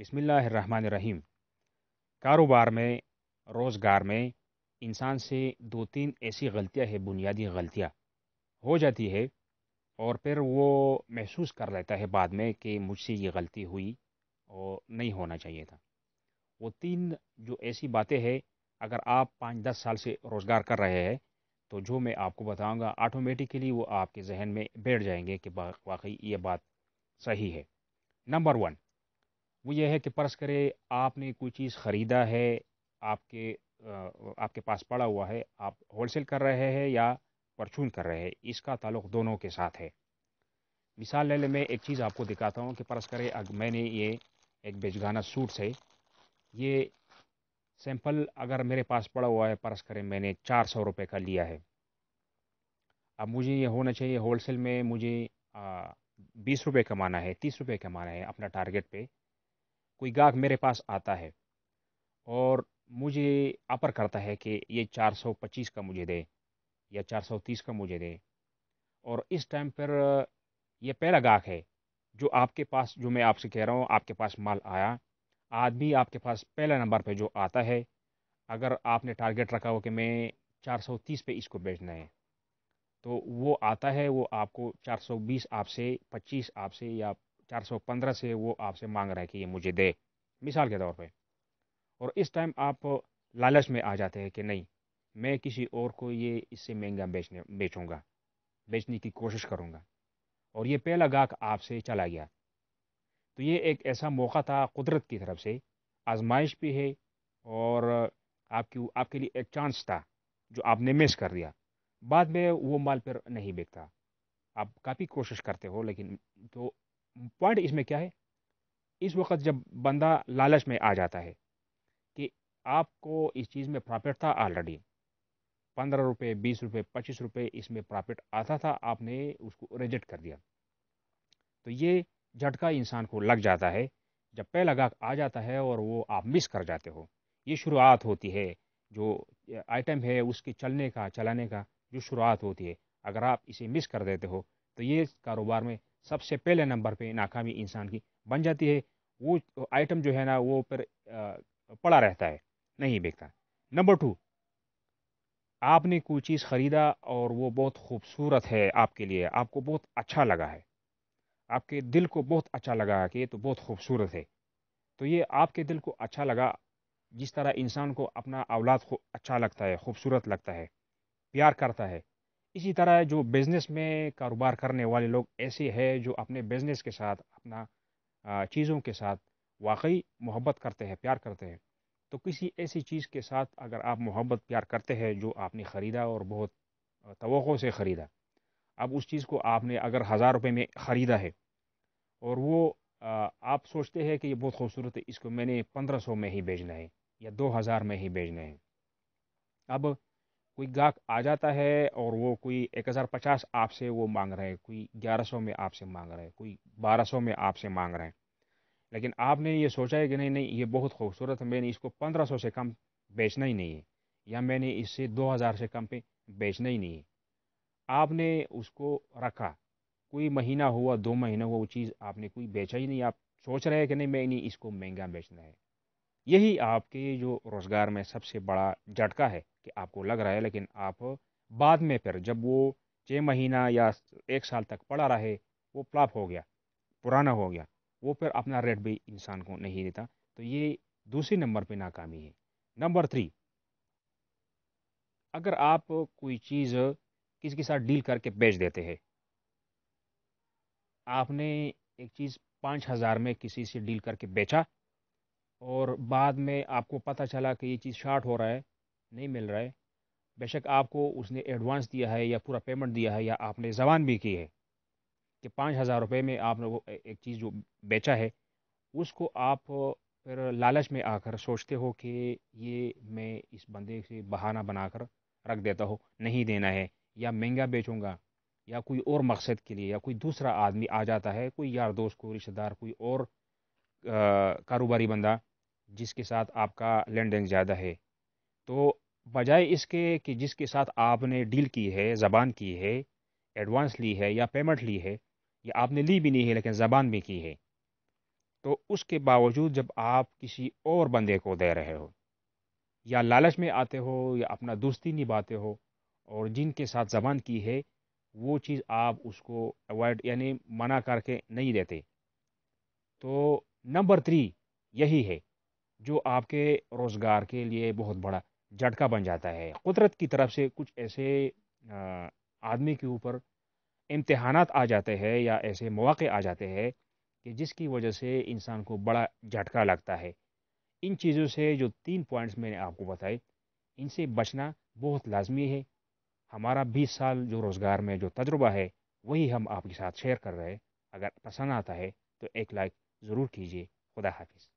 बिसमीम कारोबार में रोज़गार में इंसान से दो तीन ऐसी गलतियां हैं बुनियादी गलतियां हो जाती है और फिर वो महसूस कर लेता है बाद में कि मुझसे ये गलती हुई और नहीं होना चाहिए था वो तीन जो ऐसी बातें हैं अगर आप पाँच दस साल से रोज़गार कर रहे हैं तो जो मैं आपको बताऊंगा ऑटोमेटिकली वो आपके जहन में बैठ जाएंगे कि वाकई ये बात सही है नंबर वन वो ये है कि पर्स करे आपने कोई चीज़ ख़रीदा है आपके आपके पास पड़ा हुआ है आप होलसेल कर रहे हैं या परचून कर रहे हैं इसका ताल्लुक दोनों के साथ है मिसाल ले लें मैं एक चीज़ आपको दिखाता हूँ कि परस करे अग मैंने ये एक बेजगाना सूट से ये सैंपल अगर मेरे पास पड़ा हुआ है परस करें मैंने चार सौ रुपये का लिया है अब मुझे ये होना चाहिए होलसेल में मुझे बीस रुपये कमाना है तीस रुपये कमाना है अपना टारगेट पर कोई गाहक मेरे पास आता है और मुझे आपर करता है कि ये 425 का मुझे दे या 430 का मुझे दे और इस टाइम पर यह पहला गाहक है जो आपके पास जो मैं आपसे कह रहा हूँ आपके पास माल आया आदमी आपके पास पहला नंबर पे जो आता है अगर आपने टारगेट रखा हो कि मैं 430 पे इसको बेचना है तो वो आता है वो आपको 420 आपसे 25 आपसे या चार सौ पंद्रह से वो आपसे मांग रहा है कि ये मुझे दे मिसाल के तौर पे और इस टाइम आप लालच में आ जाते हैं कि नहीं मैं किसी और को ये इससे महंगा बेचने बेचूँगा बेचने की कोशिश करूँगा और ये पहला गाहक आपसे चला गया तो ये एक ऐसा मौका था कुदरत की तरफ से आजमाइश भी है और आपकी आपके लिए एक चांस था जो आपने मिस कर दिया बाद में वो माल पर नहीं बिकता आप काफ़ी कोशिश करते हो लेकिन तो पॉइंट इसमें क्या है इस वक्त जब बंदा लालच में आ जाता है कि आपको इस चीज़ में प्रॉफिट था ऑलरेडी पंद्रह रुपये बीस रुपये पच्चीस रुपये इसमें प्रॉफिट आता था आपने उसको रिजेक्ट कर दिया तो ये झटका इंसान को लग जाता है जब पे लगा आ जाता है और वो आप मिस कर जाते हो ये शुरुआत होती है जो आइटम है उसके चलने का चलाने का जो शुरुआत होती है अगर आप इसे मिस कर देते हो तो ये कारोबार में सबसे पहले नंबर पे नाकामी इंसान की बन जाती है वो आइटम जो है ना वो पर पड़ा रहता है नहीं बिकता नंबर टू आपने कोई चीज़ ख़रीदा और वो बहुत खूबसूरत है आपके लिए आपको बहुत अच्छा लगा है आपके दिल को बहुत अच्छा लगा कि ये तो बहुत खूबसूरत है तो ये आपके दिल को अच्छा लगा जिस तरह इंसान को अपना औलाद को अच्छा लगता है खूबसूरत लगता है प्यार करता है इसी तरह जो बिज़नेस में कारोबार करने वाले लोग ऐसे हैं जो अपने बिज़नेस के साथ अपना चीज़ों के साथ वाकई मोहब्बत करते हैं प्यार करते हैं तो किसी ऐसी चीज़ के साथ अगर आप मोहब्बत प्यार करते हैं जो आपने ख़रीदा और बहुत तो से ख़रीदा अब उस चीज़ को आपने अगर हज़ार रुपये में ख़रीदा है और वो आप सोचते हैं कि ये बहुत खूबसूरत है इसको मैंने पंद्रह सौ में ही बेचना है या दो हज़ार में ही बेचना है अब कोई गाहक आ जाता है और वो कोई एक हज़ार पचास आपसे वो मांग रहे हैं कोई ग्यारह सौ में आपसे मांग रहे हैं कोई बारह सौ में आपसे मांग रहे हैं लेकिन आपने ये सोचा है कि नहीं नहीं ये बहुत खूबसूरत है मैंने इसको पंद्रह सौ से कम बेचना ही नहीं है या मैंने इससे दो हज़ार से कम पे बेचना ही नहीं है आपने उसको रखा कोई महीना हुआ दो महीना हुआ वो चीज़ आपने कोई बेचा ही नहीं आप सोच रहे हैं कि नहीं मैंने इसको महंगा बेचना है यही आपके जो रोज़गार में सबसे बड़ा झटका है कि आपको लग रहा है लेकिन आप बाद में फिर जब वो छः महीना या एक साल तक पड़ा रहे वो प्लाप हो गया पुराना हो गया वो फिर अपना रेट भी इंसान को नहीं देता तो ये दूसरे नंबर पे नाकामी है नंबर थ्री अगर आप कोई चीज़ किसी के साथ डील करके बेच देते हैं आपने एक चीज़ पाँच हज़ार में किसी से डील करके बेचा और बाद में आपको पता चला कि ये चीज़ शार्ट हो रहा है नहीं मिल रहा है बेशक आपको उसने एडवांस दिया है या पूरा पेमेंट दिया है या आपने जबान भी की है कि पाँच हज़ार रुपये में आपने वो एक चीज़ जो बेचा है उसको आप फिर लालच में आकर सोचते हो कि ये मैं इस बंदे से बहाना बनाकर रख देता हो नहीं देना है या महंगा बेचूँगा या कोई और मकसद के लिए या कोई दूसरा आदमी आ जाता है कोई यार दोस्त कोई रिश्तेदार कोई और कारोबारी बंदा जिसके साथ आपका लेन देन ज़्यादा है तो बजाय इसके कि जिसके साथ आपने डील की है ज़बान की है एडवांस ली है या पेमेंट ली है या आपने ली भी नहीं है लेकिन ज़बान भी की है तो उसके बावजूद जब आप किसी और बंदे को दे रहे हो या लालच में आते हो या अपना दोस्ती निभाते हो और जिनके साथ ज़बान की है वो चीज़ आप उसको अवॉइड यानी मना करके नहीं देते तो नंबर थ्री यही है जो आपके रोज़गार के लिए बहुत बड़ा झटका बन जाता है कुदरत की तरफ से कुछ ऐसे आदमी के ऊपर इम्तहान आ जाते हैं या ऐसे मौक़े आ जाते हैं कि जिसकी वजह से इंसान को बड़ा झटका लगता है इन चीज़ों से जो तीन पॉइंट्स मैंने आपको बताए इनसे बचना बहुत लाजमी है हमारा बीस साल जो रोज़गार में जो तजुर्बा है वही हम आपके साथ शेयर कर रहे हैं अगर पसंद आता है तो एक लाइक ज़रूर कीजिए खुदा हाफिज़